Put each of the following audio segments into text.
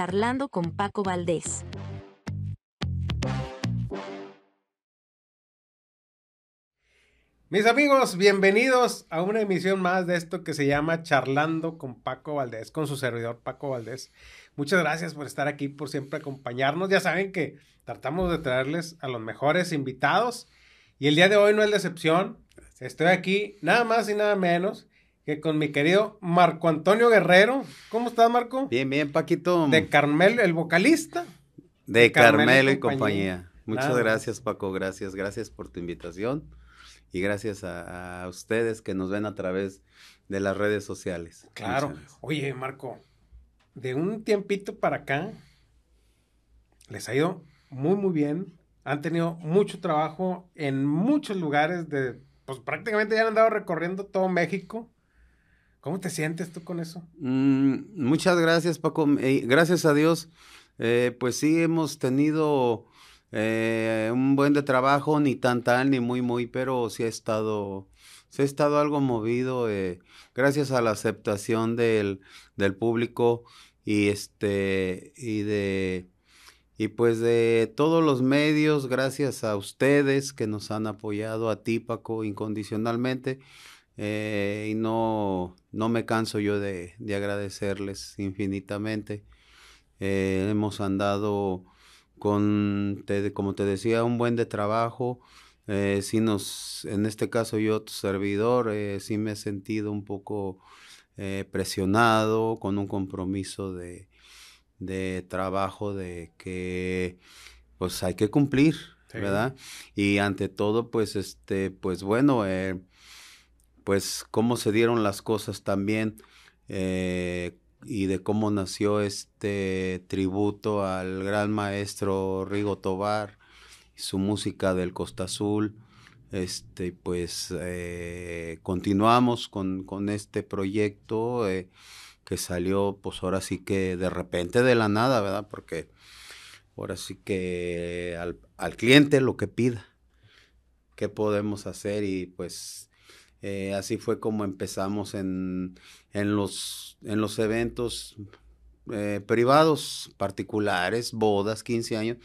Charlando con Paco Valdés. Mis amigos, bienvenidos a una emisión más de esto que se llama Charlando con Paco Valdés, con su servidor Paco Valdés. Muchas gracias por estar aquí, por siempre acompañarnos. Ya saben que tratamos de traerles a los mejores invitados y el día de hoy no es decepción. excepción. Estoy aquí nada más y nada menos que con mi querido Marco Antonio Guerrero. ¿Cómo estás, Marco? Bien, bien, Paquito. De Carmelo, el vocalista. De, Carmelo, y compañía. Muchas gracias, Paco. Gracias, gracias por tu invitación y gracias a, a, ustedes que nos ven a través de las redes sociales. Claro. Oye, Marco, de un tiempito para acá les ha ido muy, muy bien. Han tenido mucho trabajo en muchos lugares de, pues prácticamente ya han andado recorriendo todo México. ¿Cómo te sientes tú con eso? Mm, muchas gracias, Paco. Eh, gracias a Dios, eh, pues sí hemos tenido eh, un buen de trabajo, ni tan tal, ni muy, muy, pero sí ha estado, ha estado algo movido, gracias a la aceptación del, público y este, y de, y pues de todos los medios, gracias a ustedes que nos han apoyado, a ti, Paco, incondicionalmente. Eh, y no, no me canso yo de, agradecerles infinitamente. Eh, hemos andado con, como te decía, un buen de trabajo. Eh, si nos, en este caso yo, tu servidor, sí me he sentido un poco presionado con un compromiso de, trabajo de que pues hay que cumplir, ¿verdad? Y ante todo, pues este, pues bueno, pues cómo se dieron las cosas también eh, y de cómo nació este tributo al gran maestro Rigo Tobar, su música del Costa Azul. Este, pues eh, continuamos con, este proyecto eh, que salió, pues ahora sí que de repente de la nada, ¿verdad? Porque ahora sí que al, al cliente lo que pida, qué podemos hacer y pues eh, así fue como empezamos en, los, en los eventos eh, privados, particulares, bodas, 15 años.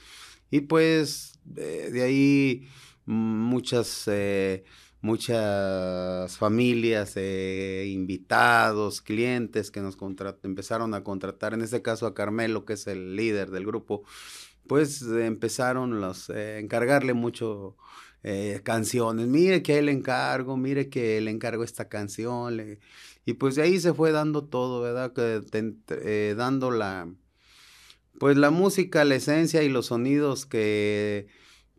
Y pues eh, de ahí muchas, muchas familias, invitados, clientes que nos empezaron a contratar, en este caso a Carmelo, que es el líder del grupo, pues empezaron a encargarle mucho eh, canciones, mire que le encargo, mire que le encargo esta canción, y pues de ahí se fue dando todo, ¿verdad? Eh, dando la, pues la música, la esencia y los sonidos que,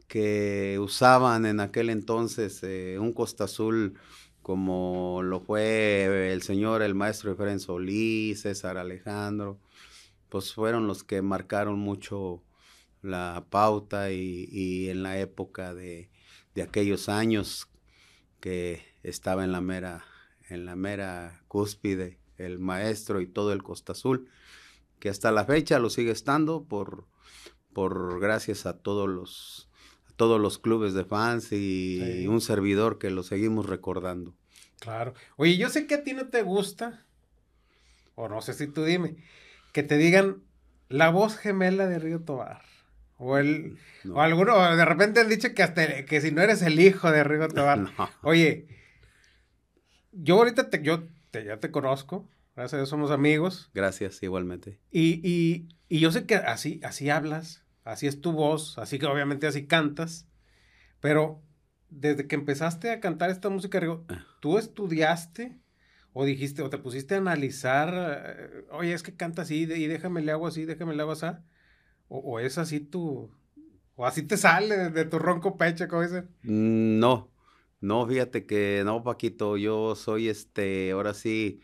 que usaban en aquel entonces eh, un Costa Azul como lo fue el señor, el maestro Efraín Solís, César Alejandro, pues fueron los que marcaron mucho la pauta y en la época de, de aquellos años que estaba en la mera, en la mera cúspide el maestro y todo el Costa Azul, que hasta la fecha lo sigue estando por, por gracias a todos los todos los clubes de fans y, y un servidor que lo seguimos recordando. Claro. Oye, yo sé que a ti no te gusta, o no sé si tú dime, que te digan la voz gemela de Río Tobar. O, el, o alguno, de repente han dicho que hasta que si no eres el hijo de Rigo Tobar. Oye, yo ahorita te, yo te, ya te conozco, gracias somos amigos. Gracias, igualmente. Y, y, y, yo sé que así, así hablas, así es tu voz, así que obviamente así cantas, pero desde que empezaste a cantar esta música, Rigo, ah. ¿tú estudiaste? o dijiste, o te pusiste a analizar, eh, oye, es que canta así, y déjame le hago así, déjame le hago así. O, es así tu... O así te sale de, tu ronco pecho, como dicen. Mm, no, no, fíjate que no, Paquito, yo soy este, ahora sí,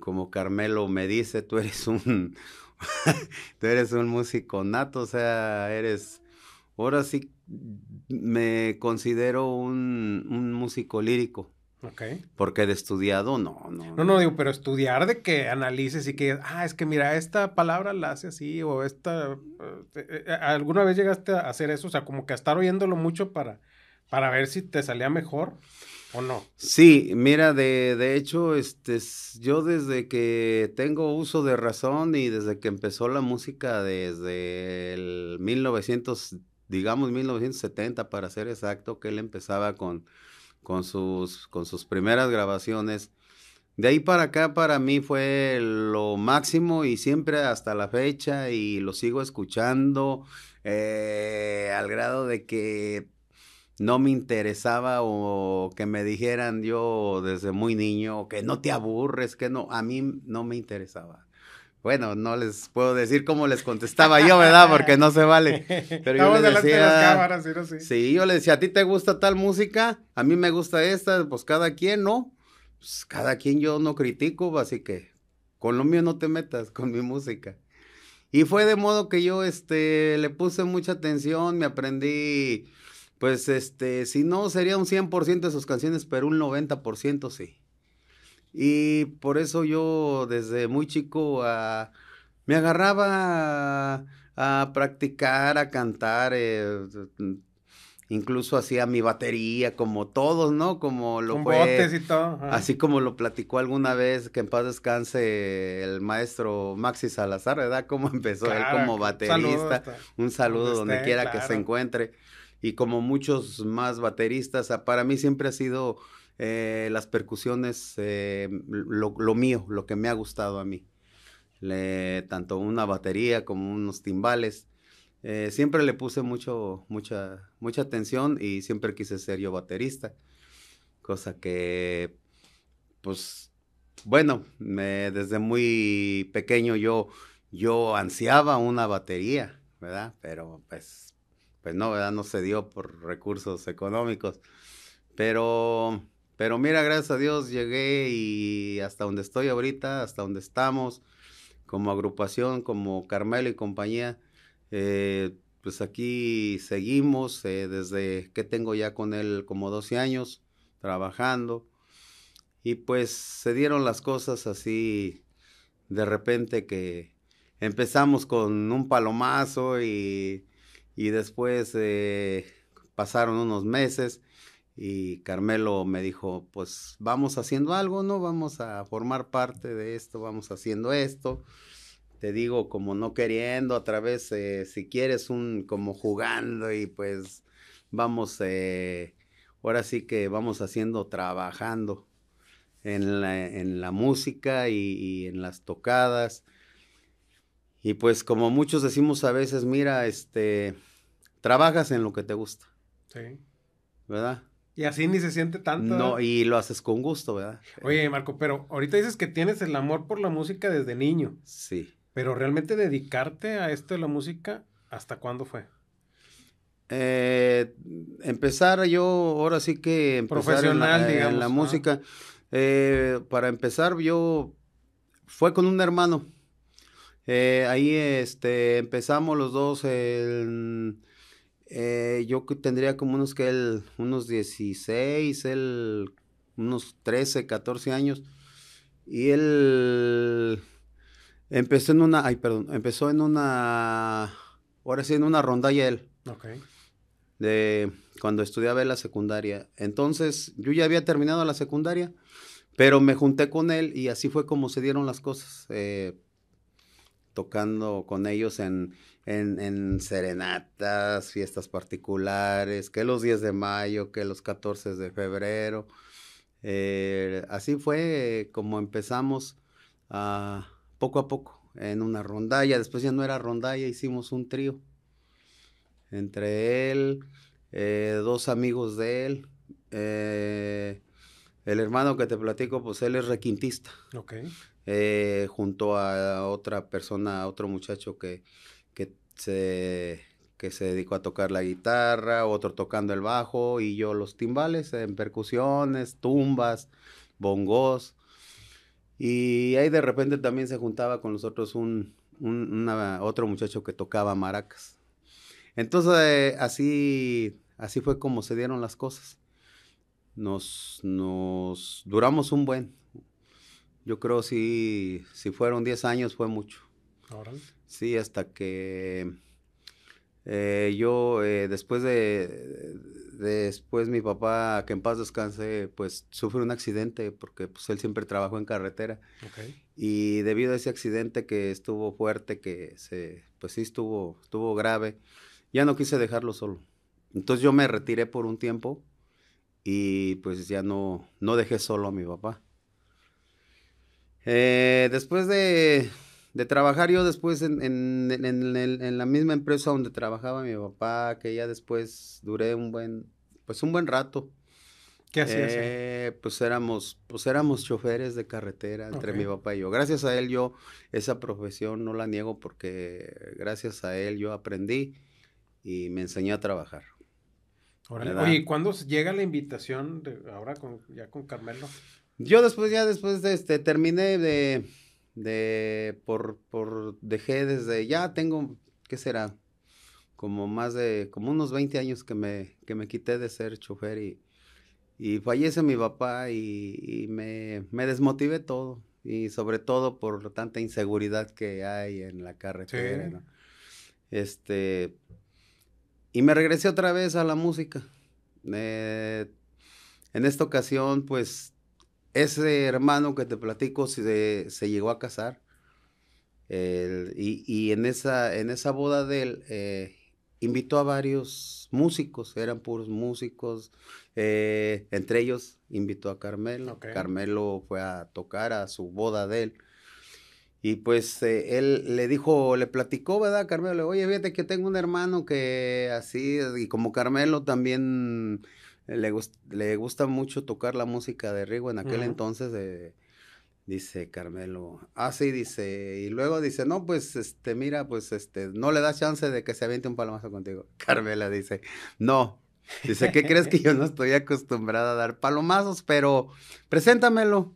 como Carmelo me dice, tú eres un, tú eres un músico nato, o sea, eres, ahora sí me considero un músico lírico. Porque de estudiado no, no. No, no, digo, pero estudiar de que analices y que, ah, es que mira, esta palabra la hace así o esta... Eh, eh, eh, ¿Alguna vez llegaste a hacer eso? O sea, como que a estar oyéndolo mucho para, para ver si te salía mejor o no. Sí, mira, de, de hecho, este, yo desde que tengo uso de razón y desde que empezó la música desde el 1900, digamos 1970 para ser exacto, que él empezaba con con sus, con sus primeras grabaciones. De ahí para acá para mí fue lo máximo y siempre hasta la fecha y lo sigo escuchando eh, al grado de que no me interesaba o que me dijeran yo desde muy niño que no te aburres, que no, a mí no me interesaba. Bueno, no les puedo decir cómo les contestaba yo, ¿verdad? Porque no se vale. Pero yo les decía, las cámaras, ¿no? sí. yo le decía, ¿a ti te gusta tal música? A mí me gusta esta, pues cada quien, ¿no? Pues cada quien yo no critico, así que con lo mío no te metas, con mi música. Y fue de modo que yo, este, le puse mucha atención, me aprendí, pues, este, si no sería un 100% de sus canciones, pero un 90% sí. Y por eso yo desde muy chico ah, me agarraba a, practicar, a cantar. Eh, incluso hacía mi batería, como todos, ¿no? Como lo fue, botes y Así como lo platicó alguna vez, que en paz descanse el maestro Maxi Salazar, ¿verdad? Como empezó él como baterista. Un saludo, donde, quiera que se encuentre. Y como muchos más bateristas, ah, para mí siempre ha sido eh, las percusiones, eh, lo, mío, lo que me ha gustado a mí. Le, tanto una batería como unos timbales. Eh, siempre le puse mucho, mucha, mucha atención y siempre quise ser yo baterista. Cosa que, pues, bueno, desde muy pequeño yo, yo ansiaba una batería, ¿verdad? Pero pues, pues no, ¿verdad? No se dio por recursos económicos. Pero pero mira, gracias a Dios llegué y hasta donde estoy ahorita, hasta donde estamos, como agrupación, como Carmelo y compañía, eh, pues aquí seguimos eh, desde que tengo ya con él como 12 años trabajando. Y pues se dieron las cosas así de repente que empezamos con un palomazo y, después eh, pasaron unos meses y Carmelo me dijo, pues vamos haciendo algo, ¿no? Vamos a formar parte de esto, vamos haciendo esto. Te digo, como no queriendo, a través, eh, si quieres, un como jugando y pues vamos, eh, ahora sí que vamos haciendo, trabajando en la, música y, y en las tocadas. Y pues como muchos decimos a veces, mira, este, trabajas en lo que te gusta. Sí. ¿Verdad? Y así ni se siente tanto. No, y lo haces con gusto, ¿verdad? Oye, Marco, pero ahorita dices que tienes el amor por la música desde niño. Sí. Pero realmente dedicarte a esto de la música, ¿hasta cuándo fue? Eh, empezar yo, ahora sí que... Profesional, en la, digamos. En ah. la música. Eh, para empezar yo, fue con un hermano. Eh, ahí este, empezamos los dos en eh, yo tendría como unos que él, unos 16, él unos 13, 14 años. Y él empezó en una, ay, perdón, empezó en una, ahora sí, en una rondalla él. Ok. De cuando estudiaba en la secundaria. Entonces, yo ya había terminado la secundaria, pero me junté con él y así fue como se dieron las cosas. Eh, tocando con ellos en, en, serenatas, fiestas particulares, que los 10 de mayo, que los 14 de febrero. Eh, así fue como empezamos ah, poco a poco en una rondalla. Después ya no era rondalla, hicimos un trío. Entre él, eh, dos amigos de él. Eh, el hermano que te platico, pues él es requintista. junto a otra persona, otro muchacho que, se, que se dedicó a tocar la guitarra, otro tocando el bajo y yo los timbales en percusiones, tumbas, bongos. Y ahí de repente también se juntaba con nosotros un, un otro muchacho que tocaba maracas. Entonces eh, así, así fue como se dieron las cosas. Nos, nos duramos un buen. Yo creo si, si fueron 10 años fue mucho. sí. Sí, hasta que eh, yo eh, después de, después mi papá, que en paz descanse, pues sufre un accidente porque pues él siempre trabajó en carretera. Y debido a ese accidente que estuvo fuerte, que se, pues sí estuvo, estuvo grave, ya no quise dejarlo solo. Entonces yo me retiré por un tiempo y pues ya no, no dejé solo a mi papá. Eh, después de de trabajar yo después en, en, la misma empresa donde trabajaba mi papá, que ya después duré un buen, pues un buen rato. ¿Qué hacías? Eh, pues éramos, pues éramos choferes de carretera entre mi papá y yo. Gracias a él yo esa profesión no la niego porque gracias a él yo aprendí y me enseñó a trabajar. Oye, ¿cuándo llega la invitación ahora con, ya con Carmelo? Yo después, ya después de este, terminé de, de por, por dejé desde ya tengo, ¿qué será? Como más de, como unos 20 años que me, que me quité de ser chofer y, y fallece mi papá y, me, me, desmotivé todo y sobre todo por tanta inseguridad que hay en la carretera, Este, y me regresé otra vez a la música. Eh, en esta ocasión, pues ese hermano que te platico se, se llegó a casar. y, en, esa, en esa boda de él eh, invitó a varios músicos, eran puros músicos. Eh, entre ellos invitó a Carmelo. Carmelo fue a tocar a su boda de él. Y pues eh, él le dijo, le platicó, ¿verdad, Carmelo? Oye, fíjate que tengo un hermano que así, y como Carmelo también le, le gusta mucho tocar la música de Rigo en aquel entonces. dice Carmelo, ah, sí, dice, y luego dice, no, pues, este, mira, pues, este, no le das chance de que se aviente un palomazo contigo. Carmela dice, no, dice, ¿qué crees que yo no estoy acostumbrada a dar palomazos, pero preséntamelo,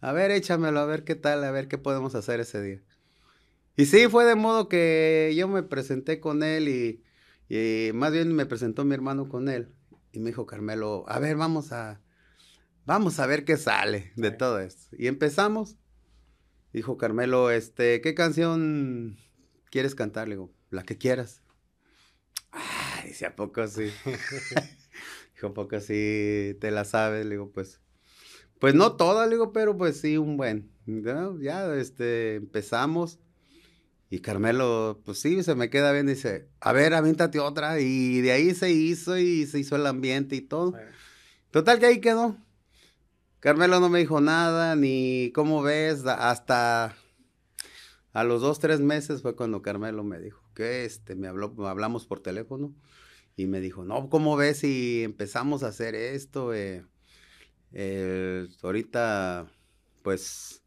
a ver, échamelo, a ver qué tal, a ver qué podemos hacer ese día. Y sí, fue de modo que yo me presenté con él y más bien me presentó mi hermano con él. Y me dijo Carmelo, a ver, vamos a, vamos a ver qué sale de todo esto. Y empezamos. Dijo Carmelo, este, ¿qué canción quieres cantar? Le digo, la que quieras. dice, ¿a poco sí? dijo, ¿a poco sí te la sabes? Le digo, pues, pues no toda, le digo, pero pues sí, un buen. Ya, este, empezamos. Y Carmelo, pues sí, se me queda bien, dice, a ver, avíntate otra. Y de ahí se hizo y se hizo el ambiente y todo. Total que ahí quedó. Carmelo no me dijo nada, ni cómo ves, hasta a los dos, tres meses fue cuando Carmelo me dijo, que este, me habló, hablamos por teléfono y me dijo, no, ¿cómo ves si empezamos a hacer esto? Eh, eh, ahorita, pues,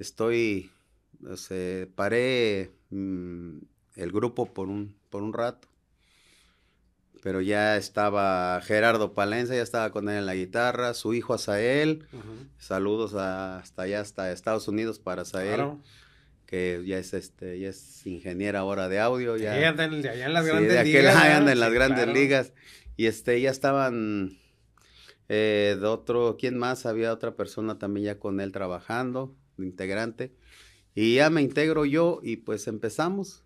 estoy se paré mm, el grupo por un, por un rato. Pero ya estaba Gerardo Palencia, ya estaba con él en la guitarra, su hijo Asael, Saludos hasta allá, hasta Estados Unidos para Asael que ya es este, ingeniera ahora de audio. Ya, anda en, las grandes ligas. Y este, ya estaban eh, de otro, ¿quién más? Había otra persona también ya con él trabajando, integrante. Y ya me integro yo y pues empezamos.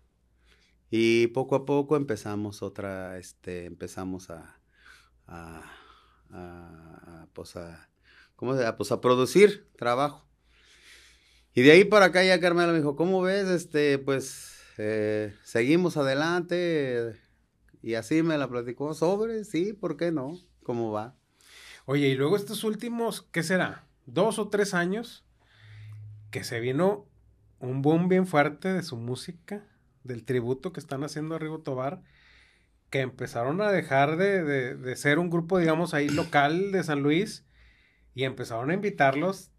Y poco a poco empezamos otra, este, empezamos a, a, a, pues a, ¿cómo se Pues a producir trabajo. Y de ahí para acá ya Carmela me dijo, ¿cómo ves? Este, pues eh, seguimos adelante. Y así me la platicó sobre, sí, ¿por qué no? ¿Cómo va? Oye, y luego estos últimos, ¿qué será? Dos o tres años que se vino un boom bien fuerte de su música, del tributo que están haciendo a Rigo Tobar, que empezaron a dejar de, ser un grupo, digamos, ahí local de San Luis y empezaron a invitarlos.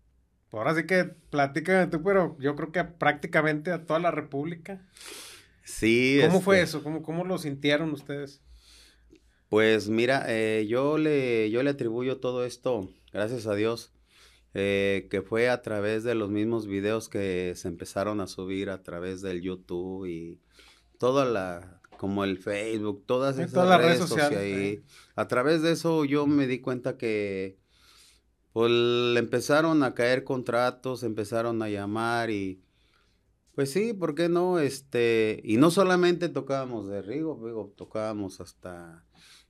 Ahora sí que platícame tú, pero yo creo que prácticamente a toda la República. Sí. ¿Cómo fue este eso? ¿Cómo, lo sintieron ustedes? Pues mira, eh, yo, le, yo le atribuyo todo esto, gracias a Dios, eh, que fue a través de los mismos videos que se empezaron a subir a través del YouTube y toda la, como el Facebook, todas esas redes, sociales. Eh. A través de eso yo me di cuenta que pues empezaron a caer contratos, empezaron a llamar y pues sí, ¿por qué no? Este, y no solamente tocábamos de Rigo, tocábamos hasta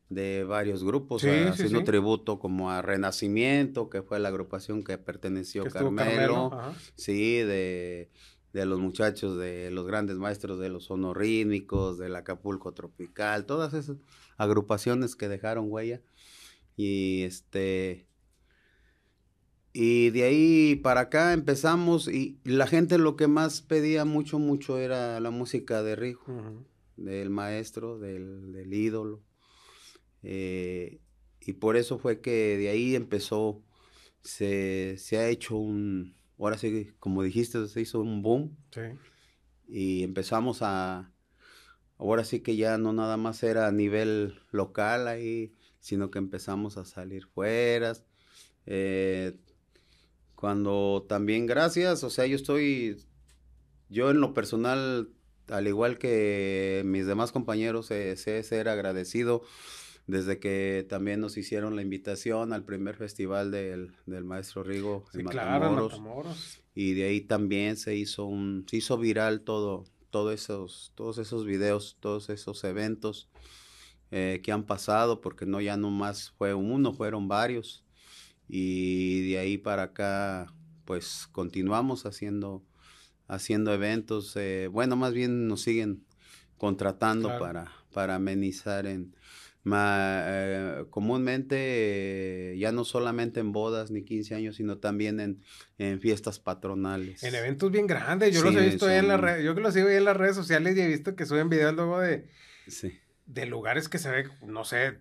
de varios grupos, haciendo tributo como a Renacimiento, que fue la agrupación que perteneció Carmelo, sí, de, los muchachos, de los grandes maestros de los sonorítmicos, del Acapulco Tropical, todas esas agrupaciones que dejaron huella. Y este... Y de ahí para acá empezamos y la gente lo que más pedía mucho, mucho era la música de Rijo, del maestro, del ídolo eh, y por eso fue que de ahí empezó, se, ha hecho un, ahora sí, como dijiste, se hizo un boom. Sí. Y empezamos a, ahora sí que ya no nada más era a nivel local ahí, sino que empezamos a salir fuera. Eh, cuando también gracias, o sea, yo estoy, yo en lo personal, al igual que mis demás compañeros, sé, eh, sé ser agradecido desde que también nos hicieron la invitación al primer festival del, maestro Rigo en, Matamoros, Y de ahí también se hizo un, se hizo viral todo, todos esos, todos esos videos, todos esos eventos eh, que han pasado, porque no ya no más fue uno, fueron varios. Y de ahí para acá, pues continuamos haciendo, haciendo eventos. Eh, bueno, más bien nos siguen contratando para, para amenizar en eh, comúnmente, ya no solamente en bodas ni 15 años, sino también en, en fiestas patronales. En eventos bien grandes, yo los he visto en las redes, yo los sigo en las redes sociales y he visto que suben videos luego de, de lugares que se ve, no sé,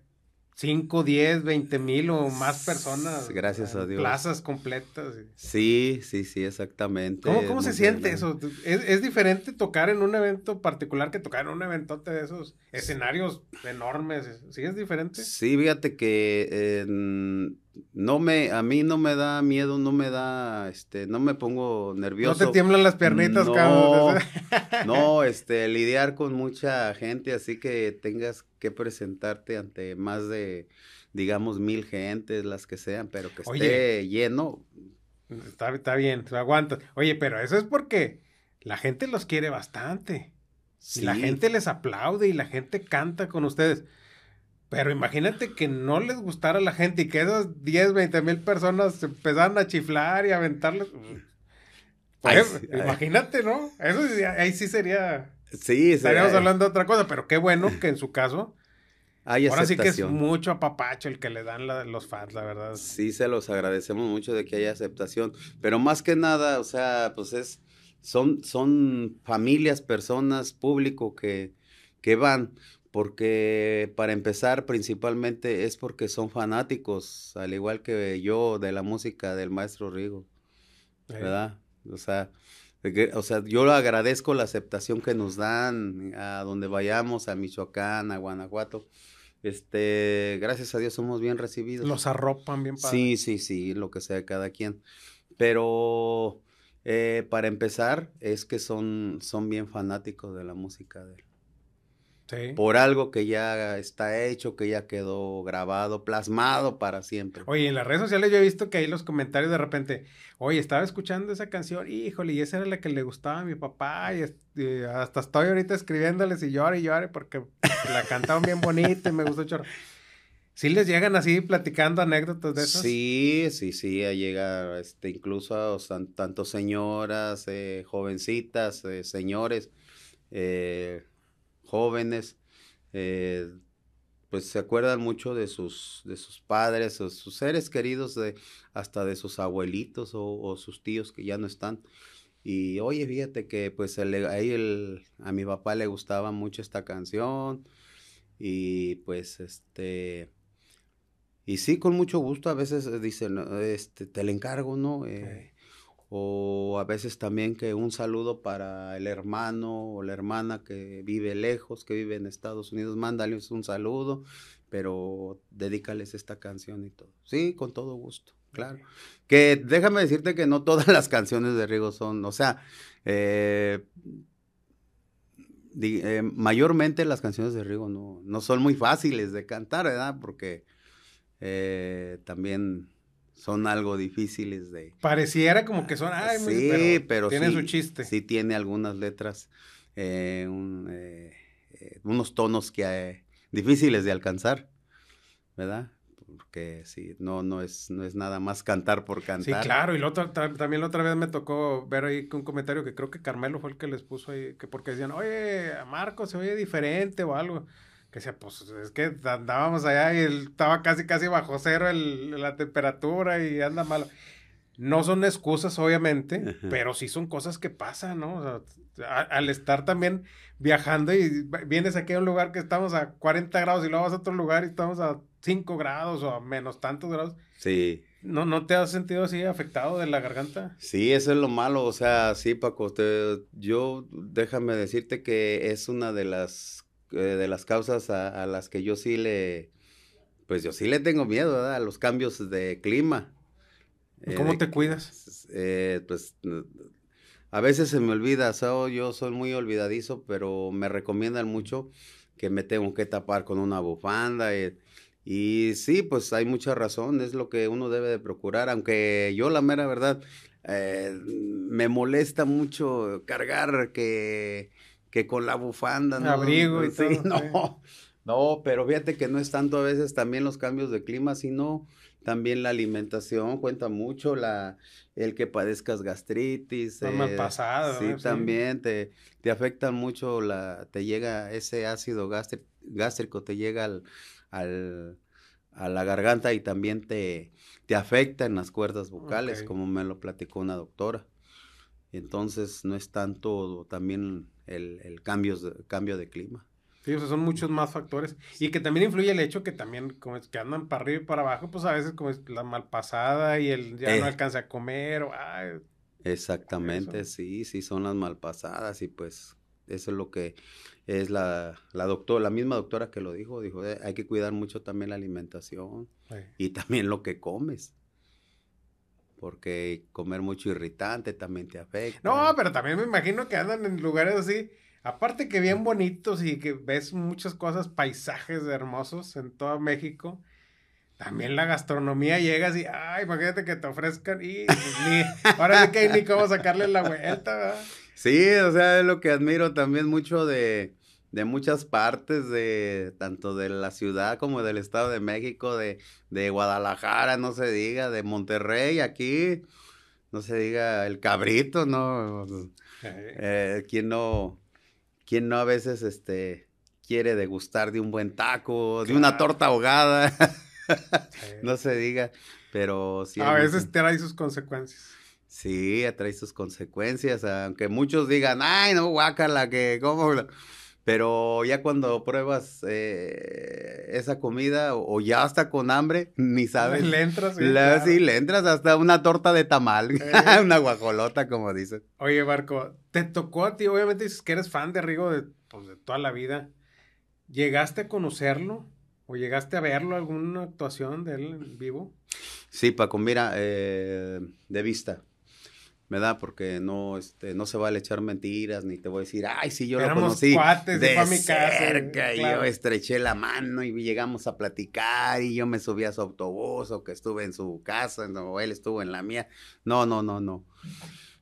5, 10, 20 mil o más personas. Gracias a Dios. Plazas completas. Sí, sí, sí, exactamente. ¿Cómo, se siente eso? ¿Es, diferente tocar en un evento particular que tocar en un eventote de esos escenarios enormes. ¿Sí es diferente? Sí, fíjate que no me, a mí no me da miedo, no me da, este, no me pongo nervioso. No te tiemblan las piernitas, no, cabrón. No, este, lidiar con mucha gente, así que tengas que presentarte ante más de, digamos, mil gentes, las que sean, pero que esté lleno. Está, está bien, lo aguantas. Oye, pero eso es porque la gente los quiere bastante. si la gente les aplaude y la gente canta con ustedes. Pero imagínate que no les gustara la gente y que esas 10, 20 mil personas empezaran a chiflar y a aventarles. Pues, imagínate, ¿no? Eso ahí sí sería. Sí, Estaríamos hablando de otra cosa, pero qué bueno que en su caso. Hay ahora aceptación. sí que es mucho apapacho el que le dan los fans, la verdad. Sí, se los agradecemos mucho de que haya aceptación. Pero más que nada, o sea, pues es. Son, son familias, personas, público que, que van porque para empezar principalmente es porque son fanáticos, al igual que yo, de la música del maestro Rigo, ¿verdad? O sea, o sea, yo agradezco la aceptación que nos dan a donde vayamos, a Michoacán, a Guanajuato. Este, gracias a Dios somos bien recibidos. Nos arropan bien padre. Sí, sí, sí, lo que sea cada quien. Pero eh, para empezar, es que son, son bien fanáticos de la música de él por algo que ya está hecho, que ya quedó grabado, plasmado para siempre. Oye, en las redes sociales yo he visto que hay los comentarios de repente, oye, estaba escuchando esa canción, híjole, y esa era la que le gustaba a mi papá, y, hasta estoy ahorita escribiéndoles y llore y llore porque la cantaron bien bonita y me gustó chorro. ¿Sí les llegan así platicando anécdotas de esas? Sí, sí, sí, llega este, incluso a señoras, eh, jovencitas, eh, señores, eh, jóvenes, eh, pues se acuerdan mucho de sus, de sus padres, o sus seres queridos, de, hasta de sus abuelitos o, sus tíos que ya no están. Y oye, fíjate que pues a mi papá le gustaba mucho esta canción y pues este... Y sí, con mucho gusto, a veces eh, dicen, este, te la encargo, ¿no? Eh, o a veces también que un saludo para el hermano o la hermana que vive lejos, que vive en Estados Unidos, mándales un saludo, pero dedícales esta canción y todo. Sí, con todo gusto, claro. Que déjame decirte que no todas las canciones de Rigo son, o sea, eh, eh, mayormente las canciones de Rigo no, no son muy fáciles de cantar, ¿verdad? Porque eh, también son algo difíciles de... Pareciera como que son... sí, pero, tiene su chiste. Sí tiene algunas letras, eh, eh, eh, unos tonos que hay difíciles de alcanzar, ¿verdad? Porque sí, no, no, es, no es nada más cantar por cantar. Sí, claro, y también la otra vez me tocó ver ahí un comentario que creo que Carmelo fue el que les puso ahí, que porque decían, oye, a Marco se oye diferente o algo que decía, pues es que andábamos allá y él estaba casi, casi bajo cero el, la temperatura y anda malo. No son excusas, obviamente, pero sí son cosas que pasan, ¿no? O sea, al estar también viajando y vienes aquí a un lugar que estamos a 40 grados y luego vas a otro lugar y estamos a 5 grados o a menos tantos grados. Sí. ¿No, ¿No te has sentido así afectado de la garganta? Sí, eso es lo malo. O sea, sí, Paco, yo déjame decirte que es una de las eh, de las causas a, las que yo sí le, pues yo sí le tengo miedo, ¿verdad? A los cambios de clima. ¿Cómo eh, te cuidas? Eh, pues a veces se me olvida, yo soy muy olvidadizo, pero me recomiendan mucho que me tengo que tapar con una bufanda. Y, sí, pues hay mucha razón, es lo que uno debe de procurar, aunque yo la mera verdad me molesta mucho cargar que que con la bufanda, ¿no? Abrigo y todo, no. No, pero fíjate que no es tanto a veces también los cambios de clima, sino también la alimentación cuenta mucho, la el que padezcas gastritis, eh, pasado, sí, también te, afecta mucho la te llega ese ácido gástrico, te llega al, a la garganta y también te, te afecta en las cuerdas vocales, como me lo platicó una doctora. Entonces, no es tanto también el, cambio de clima. Sí, o sea, son muchos más factores. Y que también influye el hecho que también, como que andan para arriba y para abajo, pues a veces como es la malpasada y el ya no eh. alcanza a comer. O, exactamente, sí, sí, son las malpasadas y pues eso es lo que es la, la doctora, la misma doctora que lo dijo, dijo, eh, hay que cuidar mucho también la alimentación y también lo que comes porque comer mucho irritante también te afecta. No, pero también me imagino que andan en lugares así, aparte que bien bonitos y que ves muchas cosas, paisajes hermosos en todo México. También la gastronomía llega así, ay, imagínate que te ofrezcan y pues ahora sí que hay ni cómo sacarle la vuelta. Sí, o sea, es lo que admiro también mucho de, de muchas partes, de tanto de la ciudad como del Estado de México, de, de Guadalajara, no se diga, de Monterrey, aquí, no se diga el cabrito, ¿no? Eh, ¿Quién no, quién no a veces este, quiere degustar de un buen taco, de una torta ahogada? no se diga, pero sí. A veces trae sus consecuencias. Sí, trae sus consecuencias, aunque muchos digan, ay, no, la que cómo... Pero ya cuando pruebas eh, esa comida o, ya hasta con hambre, ni sabes. Le entras. Sí, le entras hasta una torta de tamal, una guajolota, como dicen. Oye, Barco, te tocó a ti, obviamente dices que eres fan de Rigo pues, de, toda la vida. ¿Llegaste a conocerlo o llegaste a verlo, alguna actuación de él en vivo? Sí, Paco, mira, eh, de vista me da porque no este no se vale echar mentiras ni te voy a decir ay sí yo lo conocí cuates, de mi cerca y yo estreché la mano y llegamos a platicar y yo me subí a su autobús o que estuve en su casa o él estuvo en la mía no no no no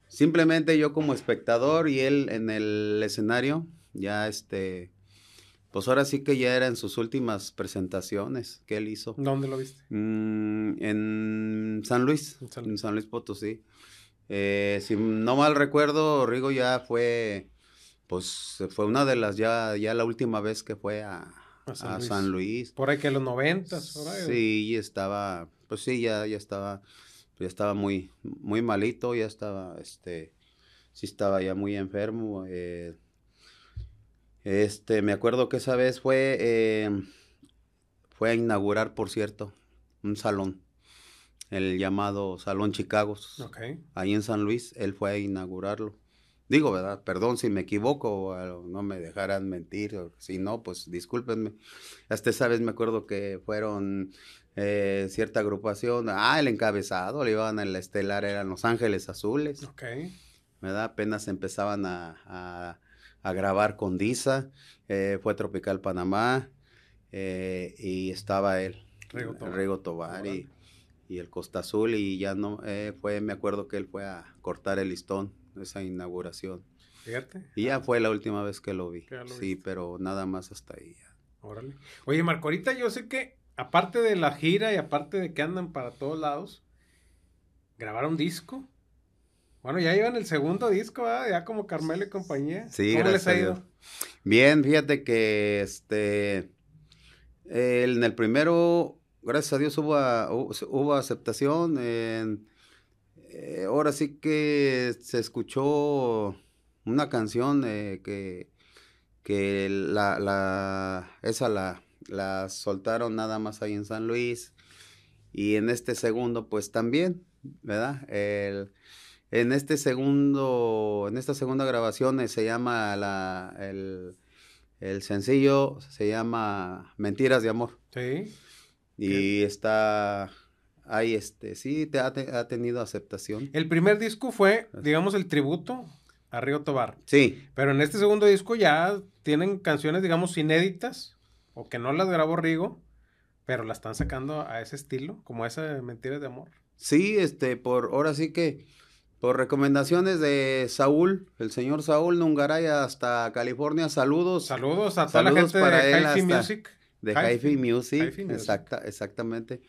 simplemente yo como espectador y él en el escenario ya este pues ahora sí que ya era en sus últimas presentaciones que él hizo. ¿Dónde lo viste? Mm, en San Luis, en San Luis Potosí. Eh, si no mal recuerdo, Rigo ya fue, pues fue una de las, ya, ya la última vez que fue a, San, Luis. Por ahí que los noventas. Sí, y estaba, pues sí, ya, ya estaba, ya estaba muy, muy malito, ya estaba, este, sí estaba ya muy enfermo. Eh. este, me acuerdo que esa vez fue, eh, fue a inaugurar, por cierto, un salón el llamado Salón Chicago, ahí en San Luis, él fue a inaugurarlo. Digo, ¿verdad? Perdón si me equivoco, no me dejarán mentir, si no, pues discúlpenme. Hasta esa vez me acuerdo que fueron eh, cierta agrupación, ah, el encabezado, le iban el estelar, eran Los Ángeles Azules. ¿Verdad? Apenas empezaban a, grabar con Disa, eh, fue Tropical Panamá eh, y estaba él, Rigo Tobar y el Costa Azul y ya no eh, fue, me acuerdo que él fue a cortar el listón, esa inauguración. Fíjate. Y ya fue la última vez que lo vi. sí, pero nada más hasta ahí. Órale. Oye, Marco, ahorita yo sé que aparte de la gira y aparte de que andan para todos lados, grabaron disco. Bueno, ya iban el segundo disco, ya como Carmelo y compañía. Sí, ¿Cómo les ha ido? Bien, fíjate que este en el primero gracias a Dios hubo, aceptación. Eh, ahora sí que se escuchó una canción eh, que, que la, esa la, soltaron nada más ahí en San Luis. Y en este segundo, pues también, ¿verdad? en este segundo, en esta segunda grabación eh, se llama la, el, el sencillo, se llama Mentiras de Amor. Sí. Y está... Ahí, este, sí, te ha, tenido aceptación. El primer disco fue, digamos, el tributo a Río Tobar. Sí. Pero en este segundo disco ya tienen canciones, digamos, inéditas, o que no las grabó Rigo, pero las están sacando a ese estilo, como esa Mentiras de Amor. Sí, este, por, ahora sí que, por recomendaciones de Saúl, el señor Saúl Nungaray hasta California, saludos. Saludos a toda la gente de él, Music. De Hi-Fi Music. Exacta, exactamente.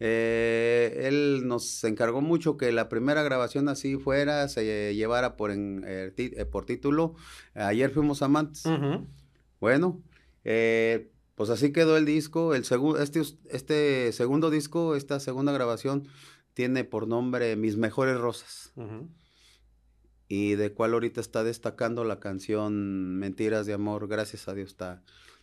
Eh, él nos encargó mucho que la primera grabación así fuera, se llevara por, er, eh, por título Ayer fuimos amantes. Bueno, eh, pues así quedó el disco. El este, este, segundo disco, esta segunda grabación, tiene por nombre Mis Mejores Rosas. Y de cual ahorita está destacando la canción Mentiras de Amor, gracias a Dios está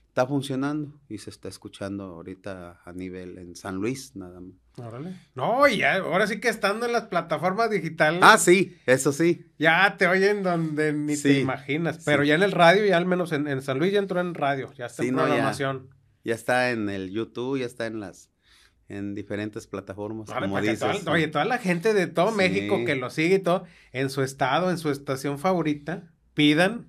está funcionando y se está escuchando ahorita a nivel en San Luis, nada más. Órale. No, ya, ahora sí que estando en las plataformas digitales. Ah, sí, eso sí. Ya te oyen donde ni te imaginas, pero ya en el radio, ya al menos en, San Luis ya entró en radio, ya está en programación. Ya, está en el YouTube, ya está en las en diferentes plataformas, como oye, toda la gente de todo México que lo sigue y todo, en su estado, en su estación favorita, pidan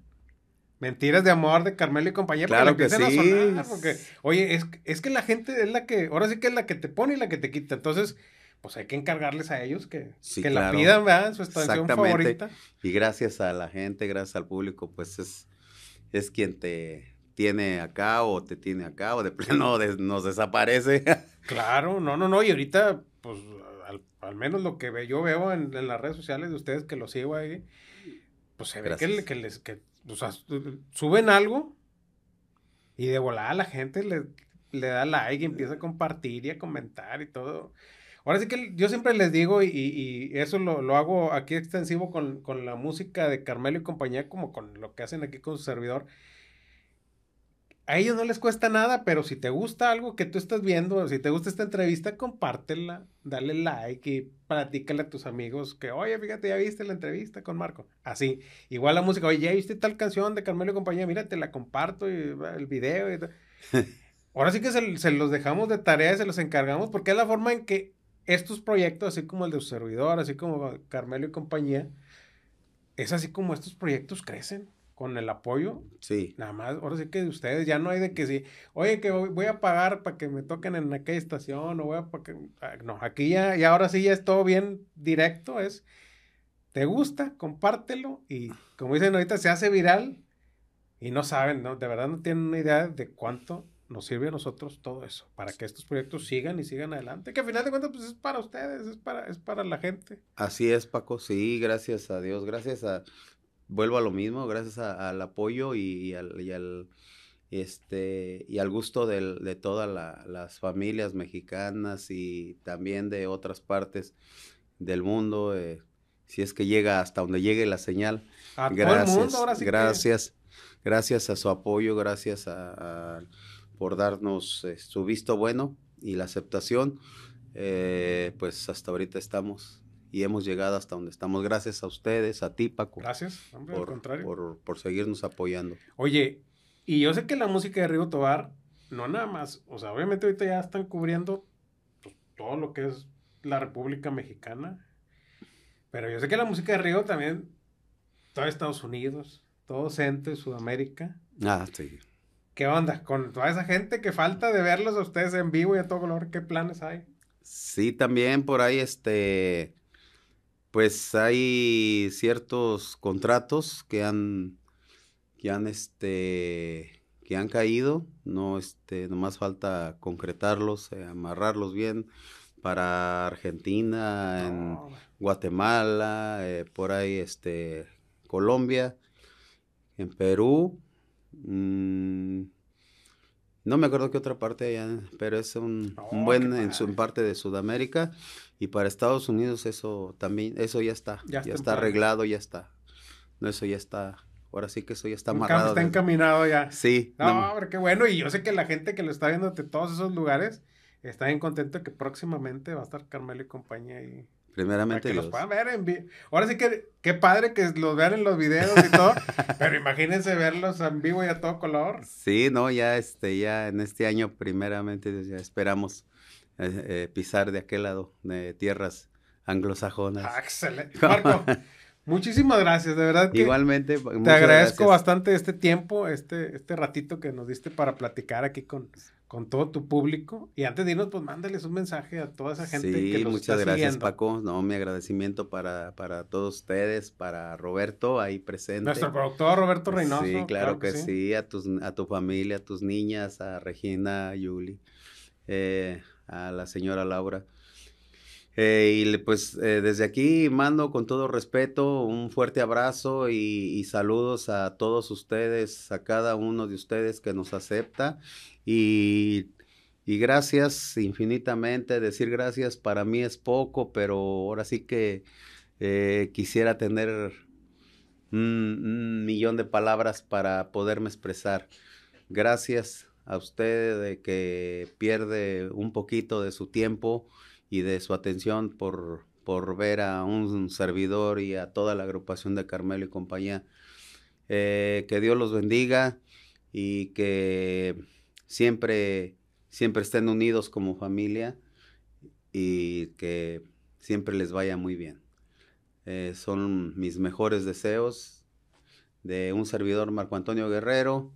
Mentiras de amor de Carmelo y compañía claro que, que a Sonar, porque, oye, es, es que la gente es la que, ahora sí que es la que te pone y la que te quita. Entonces, pues hay que encargarles a ellos que, la pidan, ¿verdad? Su estación favorita. Y gracias a la gente, gracias al público, pues es, es quien te tiene acá o te tiene acá o de pleno, nos desaparece. Claro, no, no, no. Y ahorita, pues al, menos lo que yo veo en, las redes sociales de ustedes que los sigo ahí, pues se ve que, les, que o sea, suben algo y de volada la gente le, le da like y empieza a compartir y a comentar y todo. Ahora sí que yo siempre les digo, y, eso lo, hago aquí extensivo con, con, la música de Carmelo y compañía, como con lo que hacen aquí con su servidor, a ellos no les cuesta nada, pero si te gusta algo que tú estás viendo, si te gusta esta entrevista, compártela, dale like y platícale a tus amigos que, oye, fíjate, ya viste la entrevista con Marco. Así, igual la música, oye, ya viste tal canción de Carmelo y compañía, mira, te la comparto y el video Ahora sí que se, los dejamos de tarea, se los encargamos, porque es la forma en que estos proyectos, así como el de su servidor, así como Carmelo y compañía, es así como estos proyectos crecen con el apoyo. Sí. Nada más, ahora sí que ustedes ya no hay de que si, oye, que voy a pagar para que me toquen en aquella estación o voy a que... Ah, no, aquí ya y ahora sí ya es todo bien directo, es te gusta, compártelo y como dicen ahorita se hace viral y no saben, ¿no? De verdad no tienen una idea de cuánto nos sirve a nosotros todo eso para que estos proyectos sigan y sigan adelante, que al final de cuentas pues es para ustedes, es para es para la gente. Así es, Paco. Sí, gracias a Dios, gracias a vuelvo a lo mismo, gracias al apoyo y, al, este, y al gusto de todas las familias mexicanas y también de otras partes del mundo. Eh, si es que llega hasta donde llegue la señal. gracias, gracias, gracias a su apoyo, gracias a, por darnos eh, su visto bueno y la aceptación. Eh, pues hasta ahorita estamos y hemos llegado hasta donde estamos. Gracias a ustedes, a ti, Paco. Gracias, hombre, por, al contrario. Por, seguirnos apoyando. Oye, y yo sé que la música de Río Tobar, no nada más, o sea, obviamente ahorita ya están cubriendo pues, todo lo que es la República Mexicana, pero yo sé que la música de Río también, todo Estados Unidos, todo Centro y Sudamérica. Ah, sí. ¿Qué onda? Con toda esa gente que falta de verlos a ustedes en vivo y a todo color, ¿qué planes hay? Sí, también por ahí este pues hay ciertos contratos que han, que han, este, que han caído, no, este, nomás falta concretarlos, eh, amarrarlos bien para Argentina, en oh, Guatemala, eh, por ahí, este, Colombia, en Perú, mm, no me acuerdo qué otra parte pero es un, oh, buen en, su, parte de Sudamérica y para Estados Unidos eso también, eso ya está, ya, está, arreglado, ya está. No, eso ya está, ahora sí que eso ya está amarrado. Está encaminado ya. Sí. No, pero qué bueno y yo sé que la gente que lo está viendo de todos esos lugares está bien contento que próximamente va a estar Carmelo y compañía ahí. Primeramente para que los puedan ver en Ahora sí que qué padre que los vean en los videos y todo, pero imagínense verlos en vivo y a todo color. Sí, no, ya este ya en este año primeramente ya esperamos eh, eh, pisar de aquel lado de tierras anglosajonas. Ah, excelente. Marco, muchísimas gracias, de verdad. Igualmente, te agradezco bastante este tiempo, este este ratito que nos diste para platicar aquí con con todo tu público. Y antes de irnos, pues mándales un mensaje a toda esa gente sí, que nos muchas gracias, Paco. No, mi agradecimiento para, para todos ustedes, para Roberto ahí presente. Nuestro productor Roberto Reynoso. Sí, claro, que, sí. a, tus, a tu familia, a tus niñas, a Regina, a Yuli, eh, a la señora Laura. Eh, y pues eh, desde aquí mando con todo respeto un fuerte abrazo y, saludos a todos ustedes, a cada uno de ustedes que nos acepta. Y, gracias infinitamente, decir gracias para mí es poco, pero ahora sí que eh, quisiera tener un, millón de palabras para poderme expresar. Gracias a usted de que pierde un poquito de su tiempo y de su atención por, por ver a un servidor y a toda la agrupación de Carmelo y compañía. Eh, que Dios los bendiga y que siempre, siempre estén unidos como familia y que siempre les vaya muy bien. Eh, son mis mejores deseos de un servidor Marco Antonio Guerrero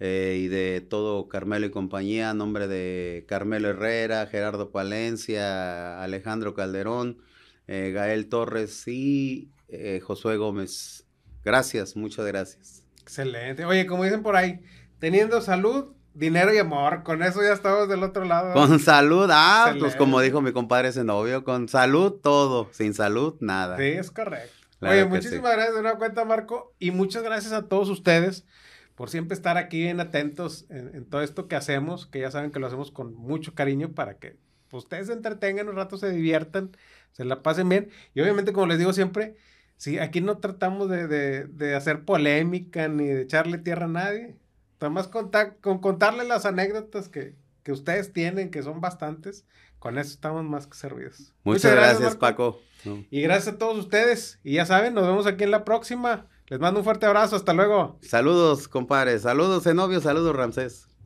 eh, y de todo Carmelo y compañía, nombre de Carmelo Herrera, Gerardo Palencia, Alejandro Calderón, eh, Gael Torres y eh, Josué Gómez. Gracias, muchas gracias. Excelente. Oye, como dicen por ahí, teniendo salud, dinero y amor, con eso ya estamos del otro lado. Con salud, ah, pues como dijo mi compadre ese novio, con salud todo, sin salud nada. Sí, es correcto. Oye, muchísimas gracias de una cuenta, Marco, y muchas gracias a todos ustedes por siempre estar aquí bien atentos en, todo esto que hacemos, que ya saben que lo hacemos con mucho cariño para que pues, ustedes se entretengan un rato, se diviertan, se la pasen bien. Y obviamente, como les digo siempre, sí, aquí no tratamos de, de, de hacer polémica ni de echarle tierra a nadie. Nada más con contarles las anécdotas que, que ustedes tienen, que son bastantes, con eso estamos más que servidos. Muchas, gracias, Paco. Y gracias a todos ustedes. Y ya saben, nos vemos aquí en la próxima. Les mando un fuerte abrazo, hasta luego. Saludos, compares. Saludos, Enovio. Saludos, Ramsés.